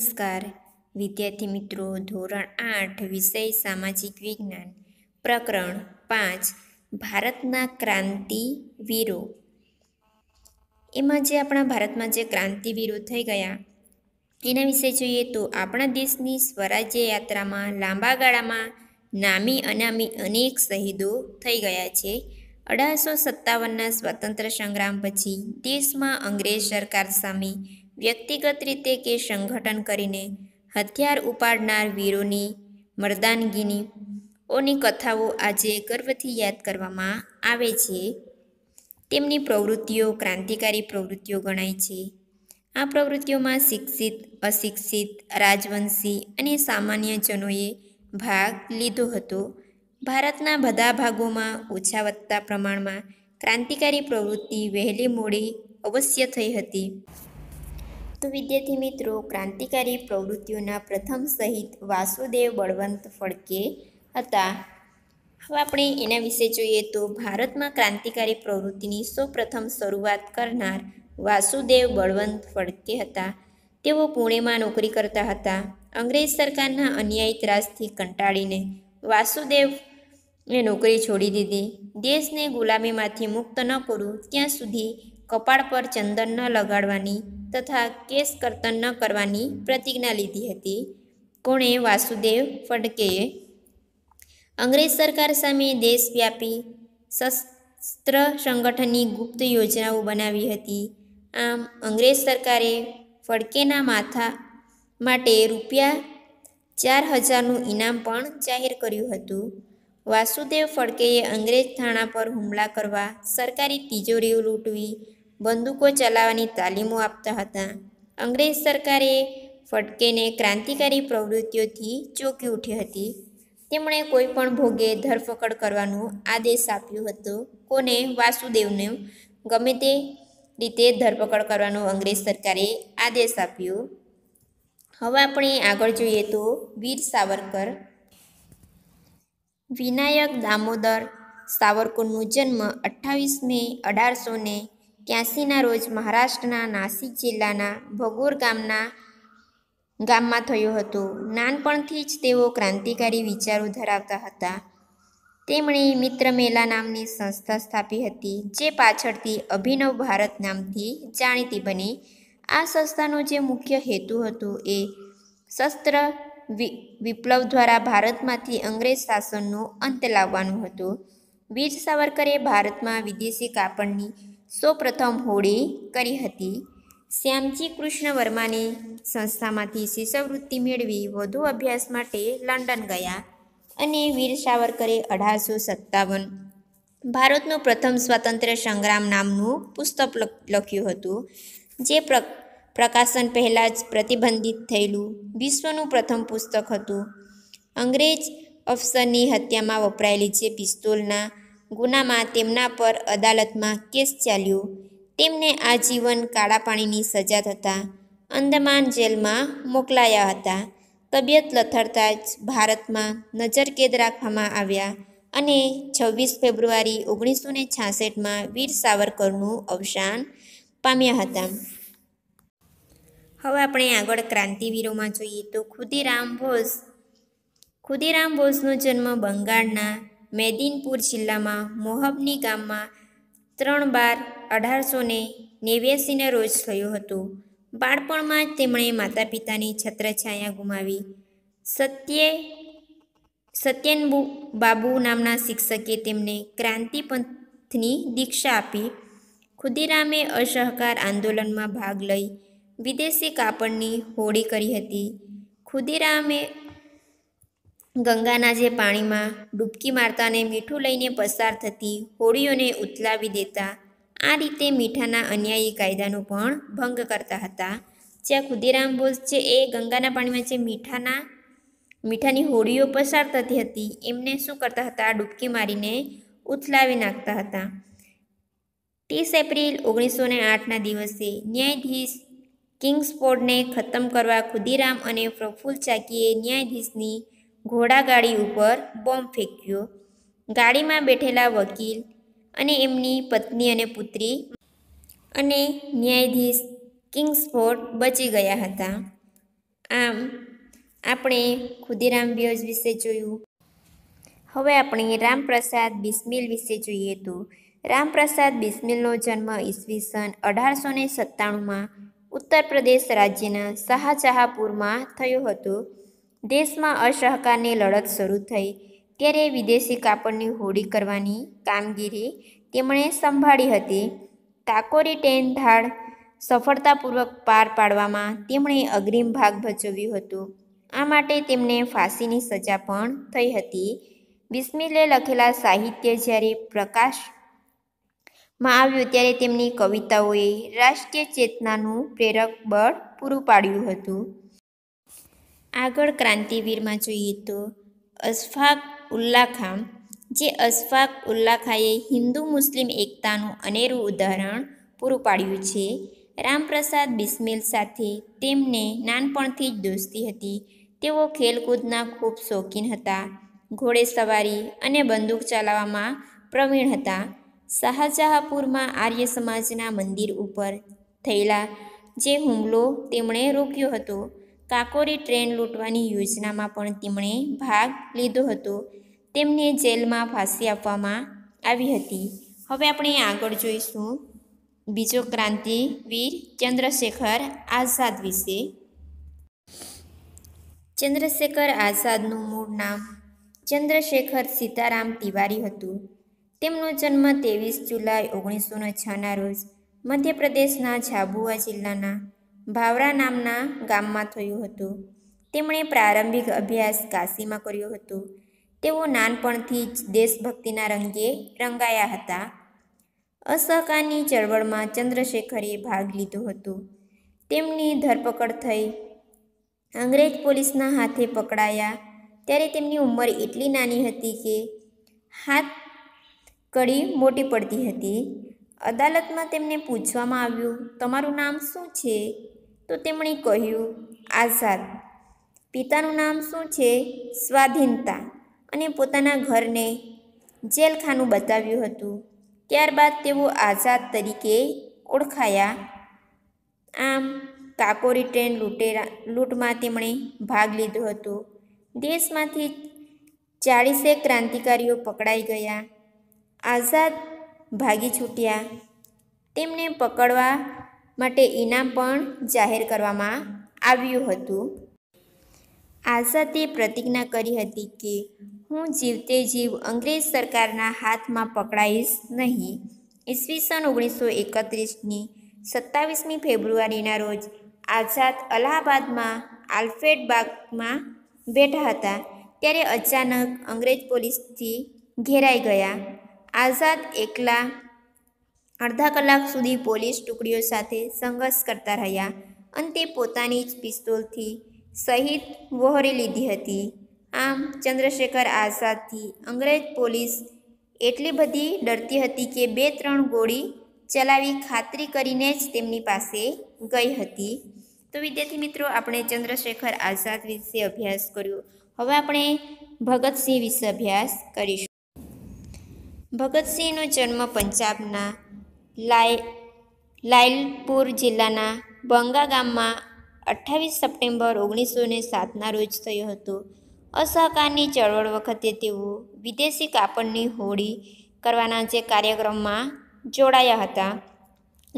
નમસ્કાર વિદ્યાર્થી મિત્રો ધોરણ આઠ વિષય સામાજિક વિજ્ઞાન પ્રકરણ પાંચ ભારતના ક્રાંતિવીરો એમાં જે આપણા ભારતમાં જે ક્રાંતિવીરો થઈ ગયા એના વિશે જોઈએ તો આપણા દેશની સ્વરાજ્ય યાત્રામાં લાંબા ગાળામાં નામી અનામી અનેક શહીદો થઈ ગયા છે અઢારસો સત્તાવનના સ્વતંત્ર સંગ્રામ પછી દેશમાં અંગ્રેજ સરકાર સામે વ્યક્તિગત રીતે કે સંગઠન કરીને હથિયાર ઉપાડનાર વીરોની મર્દાનગીની ઓની કથાઓ આજે ગર્વથી યાદ કરવામાં આવે છે તેમની પ્રવૃત્તિઓ ક્રાંતિકારી પ્રવૃત્તિઓ ગણાય છે આ પ્રવૃત્તિઓમાં શિક્ષિત અશિક્ષિત રાજવંશી અને સામાન્યજનોએ ભાગ લીધો હતો ભારતના બધા ભાગોમાં ઓછા વધતા પ્રમાણમાં ક્રાંતિકારી પ્રવૃત્તિ વહેલી મોડી અવશ્ય થઈ હતી તો વિદ્યાર્થી મિત્રો ક્રાંતિકારી પ્રવૃત્તિઓના પ્રથમ સહિત વાસુદેવ બળવંત ફડકે હતા હવે આપણે એના વિશે જોઈએ તો ભારતમાં ક્રાંતિકારી પ્રવૃત્તિની સૌપ્રથમ શરૂઆત કરનાર વાસુદેવ બળવંત ફડકે હતા તેઓ પુણેમાં નોકરી કરતા હતા અંગ્રેજ સરકારના અન્યાયી ત્રાસથી કંટાળીને વાસુદેવ એ નોકરી છોડી દીધી દેશને ગુલામીમાંથી મુક્ત ન કરું ત્યાં સુધી કપાળ પર ચંદન ન લગાડવાની તથા કેસ કર્તન ન કરવાની પ્રતિજ્ઞા લીધી હતી કોણે વાસુદેવ ફડકેએ અંગ્રેજ સરકાર સામે દેશવ્યાપી શસ્ત્ર સંગઠનની ગુપ્ત યોજનાઓ બનાવી હતી આમ અંગ્રેજ સરકારે ફડકેના માથા માટે રૂપિયા ચાર હજારનું ઇનામ પણ જાહેર કર્યું હતું વાસુદેવ ફડકેએ અંગ્રેજ થાણા પર હુમલા કરવા સરકારી તિજોરીઓ લૂંટવી બંદૂકો ચલાવવાની તાલીમો આપતા હતા અંગ્રેજ સરકારે ફટકેને ક્રાંતિકારી પ્રવૃત્તિઓથી ચોંકી ઉઠી હતી તેમણે કોઈ પણ ભોગે ધરપકડ કરવાનો આદેશ આપ્યો હતો કોને વાસુદેવને ગમે તે રીતે ધરપકડ કરવાનો અંગ્રેજ સરકારે આદેશ આપ્યો હવે આપણે આગળ જોઈએ તો વીર સાવરકર વિનાયક દામોદર સાવરકરનો જન્મ અઠ્ઠાવીસ મે અઢારસો ને ક્યાસીના રોજ મહારાષ્ટ્રના નાસિક જિલ્લાના ભગોર ગામના ગામમાં થયું હતું નાનપણથી જ તેઓ ક્રાંતિકારી વિચારો ધરાવતા હતા તેમણે મિત્ર મેલા નામની સંસ્થા સ્થાપી હતી જે પાછળથી અભિનવ ભારત નામથી જાણીતી બની આ સંસ્થાનો જે મુખ્ય હેતુ હતો એ શસ્ત્ર વિપ્લવ દ્વારા ભારતમાંથી અંગ્રેજ શાસનનો અંત લાવવાનું હતું વીર સાવરકરે ભારતમાં વિદેશી કાપડની સૌપ્રથમ હોળી કરી હતી શ્યામજી કૃષ્ણ વર્માની સંસ્થામાંથી શિષ્યવૃત્તિ મેળવી વધુ અભ્યાસ માટે લંડન ગયા અને વીર સાવરકરે અઢારસો સત્તાવન ભારતનું પ્રથમ સ્વાતંત્ર્ય સંગ્રામ નામનું પુસ્તક લખ્યું હતું જે પ્રકાશન પહેલાં જ પ્રતિબંધિત થયેલું વિશ્વનું પ્રથમ પુસ્તક હતું અંગ્રેજ અફસરની હત્યામાં વપરાયેલી જે પિસ્તોલના ગુનામાં તેમના પર અદાલતમાં કેસ ચાલ્યો તેમને આજીવન કાળા પાણીની સજા થતા અંદમાન જેલમાં મોકલાયા હતા તબિયત લથડતા જ ભારતમાં નજરકેદ રાખવામાં આવ્યા અને છવ્વીસ ફેબ્રુઆરી ઓગણીસો ને છાસઠમાં વીર સાવરકરનું અવસાન પામ્યા હતા હવે આપણે આગળ ક્રાંતિવીરોમાં જોઈએ તો ખુદીરામ બોઝ ખુદીરામ બોઝનો જન્મ બંગાળના મેદિનપુર જિલ્લામાં મોહબની ગામમાં ત્રણ બાર અઢારસો ને નેવ્યાસીના રોજ થયો હતો બાળપણમાં જ તેમણે માતા પિતાની છત્રછાયા ગુમાવી સત્યે સત્યનબુ બાબુ નામના શિક્ષકે તેમને ક્રાંતિપંથની દીક્ષા આપી ખુદીરામે અસહકાર આંદોલનમાં ભાગ લઈ વિદેશી કાપડની હોળી કરી હતી ખુદીરામે ગંગાના જે પાણીમાં ડૂબકી મારતાને મીઠું લઈને પસાર થતી હોડીઓને ઉથલાવી દેતા આ રીતે મીઠાના અન્યાયી કાયદાનો પણ ભંગ કરતા હતા જ્યાં ખુદીરામ બોઝ છે એ ગંગાના પાણીમાં જે મીઠાના મીઠાની હોડીઓ પસાર થતી હતી એમને શું કરતા હતા ડૂબકી મારીને ઉથલાવી નાખતા હતા ત્રીસ એપ્રિલ ઓગણીસો ને આઠના દિવસે ન્યાયાધીશ કિંગ્સફોર્ડને ખતમ કરવા ખુદીરામ અને પ્રફુલ ચાકીએ ન્યાયાધીશની ઘોડાગાડી ઉપર બોમ્બ ફેંક્યો ગાડીમાં બેઠેલા વકીલ અને એમની પત્ની અને પુત્રી અને ન્યાયાધીશ કિંગ્સફોર્ડ બચી ગયા હતા આમ આપણે ખુદીરામ વ્યોજ વિશે જોયું હવે આપણે રામપ્રસાદ બિસ્મિલ વિશે જોઈએ તો રામપ્રસાદ બિસ્મિલનો જન્મ ઈસવીસન અઢારસો ને સત્તાણુંમાં ઉત્તર પ્રદેશ રાજ્યના શાહજહાપુરમાં થયો હતો દેશમાં અસહકારની લડત શરૂ થઈ ત્યારે વિદેશી કાપડની હોળી કરવાની કામગીરી તેમણે સંભાળી હતી કાકોરી ટેન ધાડ સફળતાપૂર્વક પાર પાડવામાં તેમણે અગ્રીમ ભાગ ભજવ્યું હતું આ માટે તેમને ફાંસીની સજા પણ થઈ હતી બિસ્મિલે લખેલા સાહિત્ય જ્યારે પ્રકાશમાં આવ્યું ત્યારે તેમની કવિતાઓએ રાષ્ટ્રીય ચેતનાનું પ્રેરક બળ પૂરું પાડ્યું હતું આગળ ક્રાંતિવીરમાં જોઈએ તો અશફાક ઉલ્લા ખાં જે અશફાક ઉલ્લા ખાએ હિન્દુ મુસ્લિમ એકતાનું અનેરું ઉદાહરણ પૂરું પાડ્યું છે રામપ્રસાદ બિસ્મિલ સાથે તેમને નાનપણથી જ દોસ્તી હતી તેઓ ખેલકૂદના ખૂબ શોખીન હતા ઘોડે સવારી અને બંદૂક ચલાવવામાં પ્રવીણ હતા શાહજહાંપુરમાં આર્ય સમાજના મંદિર ઉપર થયેલા જે હુમલો તેમણે રોક્યો હતો કાકોરી ટ્રેન લૂંટવાની યોજનામાં પણ તેમણે ભાગ લીધો હતો તેમને જેલમાં ફાંસી આપવામાં આવી હતી હવે આપણે આગળ જોઈશું બીજો ક્રાંતિવીર ચંદ્રશેખર આઝાદ વિશે ચંદ્રશેખર આઝાદનું મૂળ નામ ચંદ્રશેખર સીતારામ તિવારી હતું તેમનો જન્મ તેવીસ જુલાઈ ઓગણીસો છના રોજ મધ્યપ્રદેશના ઝાબુઆ જિલ્લાના ભાવરા નામના ગામમાં થયું હતું તેમણે પ્રારંભિક અભ્યાસ કાશીમાં કર્યો હતો તેઓ નાનપણથી જ દેશભક્તિના રંગે રંગાયા હતા અસહકારની ચળવળમાં ચંદ્રશેખરે ભાગ લીધો હતો તેમની ધરપકડ થઈ અંગ્રેજ પોલીસના હાથે પકડાયા ત્યારે તેમની ઉંમર એટલી નાની હતી કે હાથ કડી મોટી પડતી હતી અદાલતમાં તેમને પૂછવામાં આવ્યું તમારું નામ શું છે તો તેમણે કહ્યું આઝાદ પિતાનું નામ શું છે સ્વાધીનતા અને પોતાના ઘરને જેલખાનું બતાવ્યું હતું ત્યારબાદ તેઓ આઝાદ તરીકે ઓળખાયા આમ કાકોરી ટ્રેન લૂંટેરા લૂંટમાં તેમણે ભાગ લીધો હતો દેશમાંથી ચાળીસેક ક્રાંતિકારીઓ પકડાઈ ગયા આઝાદ ભાગી છૂટ્યા તેમને પકડવા માટે ઇનામ પણ જાહેર કરવામાં આવ્યું હતું આઝા તે પ્રતિજ્ઞા કરી હતી કે હું જીવતે જીવ અંગ્રેજ સરકારના હાથમાં પકડાઈશ નહીં ઈસવીસન ઓગણીસો એકત્રીસની સત્તાવીસમી ફેબ્રુઆરીના રોજ આઝાદ અલ્હાબાદમાં આલ્ફેડ બાગમાં બેઠા હતા ત્યારે અચાનક અંગ્રેજ પોલીસથી ઘેરાઈ ગયા આઝાદ એકલા અડધા કલાક સુધી પોલીસ ટુકડીઓ સાથે સંઘર્ષ કરતા રહ્યા અંતે પોતાની જ પિસ્તોલથી શહીદ વહોરી લીધી હતી આમ ચંદ્રશેખર આઝાદથી અંગ્રેજ પોલીસ એટલી બધી ડરતી હતી કે બે ત્રણ ગોળી ચલાવી ખાતરી કરીને જ તેમની પાસે ગઈ હતી તો વિદ્યાર્થી મિત્રો આપણે ચંદ્રશેખર આઝાદ વિશે અભ્યાસ કર્યો હવે આપણે ભગતસિંહ વિશે અભ્યાસ કરીશું ભગતસિંહનો જન્મ પંજાબના લાય લાઇલપુર જિલ્લાના બંગા ગામમાં અઠ્ઠાવીસ સપ્ટેમ્બર ઓગણીસો ને સાતના રોજ થયો હતો અસહકારની ચળવળ વખતે તેઓ વિદેશી કાપડની હોળી કરવાના જે કાર્યક્રમમાં જોડાયા હતા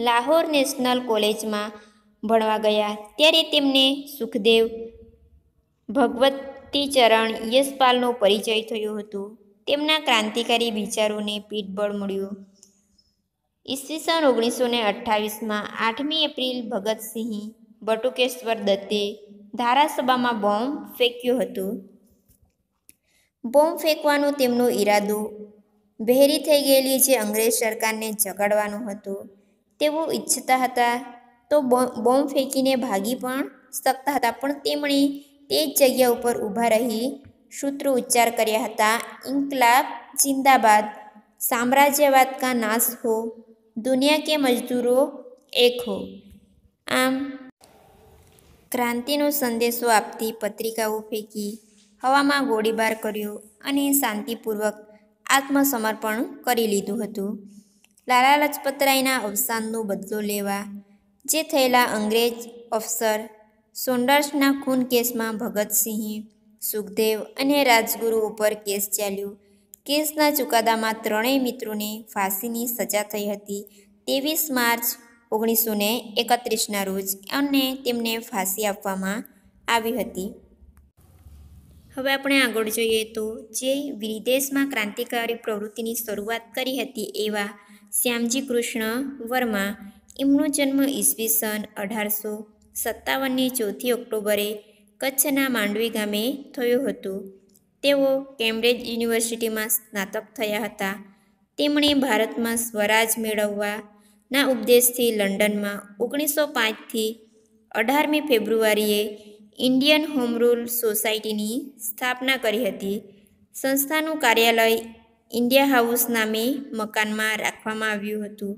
લાહોર નેશનલ કોલેજમાં ભણવા ગયા ત્યારે તેમને સુખદેવ ભગવતીચરણ યશપાલનો પરિચય થયો હતો તેમના ક્રાંતિકારી વિચારોને પીઠબળ મળ્યું ઈસવીસન ઓગણીસો ને અઠ્ઠાવીસમાં આઠમી એપ્રિલ ભગતસિંહ બટુકેશ્વર દત્તે ધારાસભામાં બોમ્બ ફેંક્યો હતો બોમ્બ ફેંકવાનો તેમનો ઈરાદો બહેરી થઈ ગયેલી જે અંગ્રેજ સરકારને જગાડવાનો હતો તેઓ ઈચ્છતા હતા તો બોમ્બ ફેંકીને ભાગી પણ શકતા હતા પણ તેમણે તે જ જગ્યા ઉપર ઊભા રહી સૂત્રો ઉચ્ચાર કર્યા હતા ઇન્કલાબ જિંદાબાદ સામ્રાજ્યવાદ કા નાશ હો દુનિયા કે મજદૂરો એક હો આમ ક્રાંતિનો સંદેશો આપતી પત્રિકાઓ ફેંકી હવામાં ગોળીબાર કર્યો અને શાંતિપૂર્વક આત્મસમર્પણ કરી લીધું હતું લાલા લાજપતરાયના અવસાનનો બદલો લેવા જે થયેલા અંગ્રેજ અફસર સોન્ડર્સના ખૂન કેસમાં ભગતસિંહ સુખદેવ અને રાજગુરુ ઉપર કેસ ચાલ્યો કેસના ચુકાદામાં ત્રણેય મિત્રોને ફાંસીની સજા થઈ હતી ત્રેવીસ માર્ચ ઓગણીસો ને એકત્રીસના રોજ અને તેમને ફાંસી આપવામાં આવી હતી હવે આપણે આગળ જોઈએ તો જે વિદેશમાં ક્રાંતિકારી પ્રવૃત્તિની શરૂઆત કરી હતી એવા શ્યામજી કૃષ્ણ વર્મા એમનો જન્મ ઈસવીસન અઢારસો સત્તાવનની ચોથી ઓક્ટોબરે કચ્છના માંડવી ગામે થયો હતો તેઓ કેમ્બ્રિજ યુનિવર્સિટીમાં સ્નાતક થયા હતા તેમણે ભારતમાં સ્વરાજ મેળવવાના ઉપદેશથી લંડનમાં ઓગણીસો પાંચથી અઢારમી ફેબ્રુઆરીએ ઇન્ડિયન હોમ રૂલ સોસાયટીની સ્થાપના કરી હતી સંસ્થાનું કાર્યાલય ઇન્ડિયા હાઉસ નામે મકાનમાં રાખવામાં આવ્યું હતું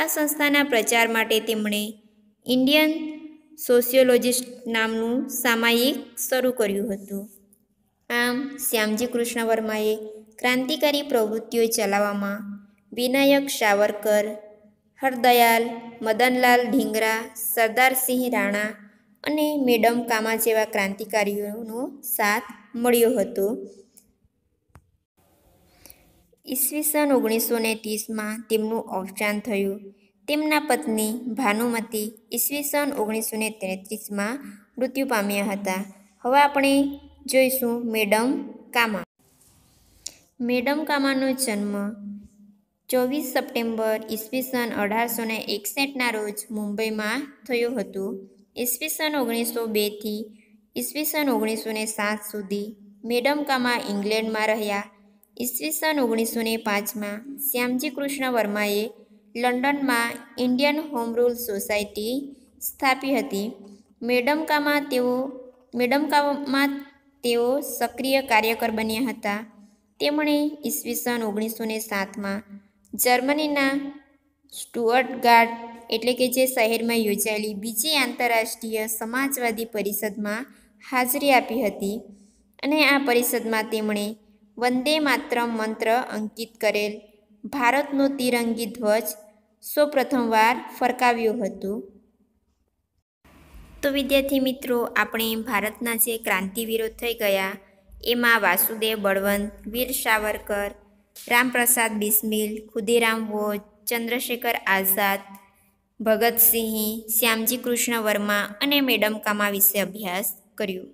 આ સંસ્થાના પ્રચાર માટે તેમણે ઇન્ડિયન સોશિયોલોજિસ્ટ નામનું સામાયિક શરૂ કર્યું હતું આમ શ્યામજી કૃષ્ણ વર્માએ ક્રાંતિકારી પ્રવૃત્તિઓ ચલાવવામાં વિનાયક સાવરકર હરદયાલ મદનલાલ ઢીંગરા સરદારસિંહ રાણા અને મેડમ કામા જેવા ક્રાંતિકારીઓનો સાથ મળ્યો હતો ઈસવીસન ઓગણીસો ને ત્રીસમાં તેમનું અવસાન થયું તેમના પત્ની ભાનુમતી ઈસવીસન ઓગણીસો ને તેત્રીસમાં મૃત્યુ પામ્યા હતા હવે આપણે જોઈશું મેડમ કામા મેડમ કામાનો જન્મ ચોવીસ સપ્ટેમ્બર ઈસવીસન અઢારસો ને એકસઠના રોજ મુંબઈમાં થયું હતું ઈસવીસન ઓગણીસો બેથી ઈસવીસન ઓગણીસો ને સાત સુધી મેડમ કામા ઇંગ્લેન્ડમાં રહ્યા ઈસવીસન ઓગણીસો ને પાંચમાં શ્યામજી કૃષ્ણ વર્માએ લંડનમાં ઇન્ડિયન હોમ રૂલ સોસાયટી સ્થાપી હતી મેડમ કામા તેઓ મેડમ કામા તેઓ સક્રિય કાર્યકર બન્યા હતા તેમણે ઈસવીસન ઓગણીસો ને સાતમાં જર્મનીના સ્ટુઅર્ટગાર્ડ એટલે કે જે શહેરમાં યોજાયેલી બીજી આંતરરાષ્ટ્રીય સમાજવાદી પરિષદમાં હાજરી આપી હતી અને આ પરિષદમાં તેમણે વંદે માતરમ મંત્ર અંકિત કરેલ ભારતનો તિરંગી ધ્વજ સૌપ્રથમવાર ફરકાવ્યો હતું તો વિદ્યાર્થી મિત્રો આપણે ભારતના જે ક્રાંતિવીરો થઈ ગયા એમાં વાસુદેવ બળવંત વીર સાવરકર રામપ્રસાદ બિસ્મિલ ખુદીરામ વોજ ચંદ્રશેખર આઝાદ ભગતસિંહ શ્યામજી કૃષ્ણ વર્મા અને મેડમ કામા વિશે અભ્યાસ કર્યો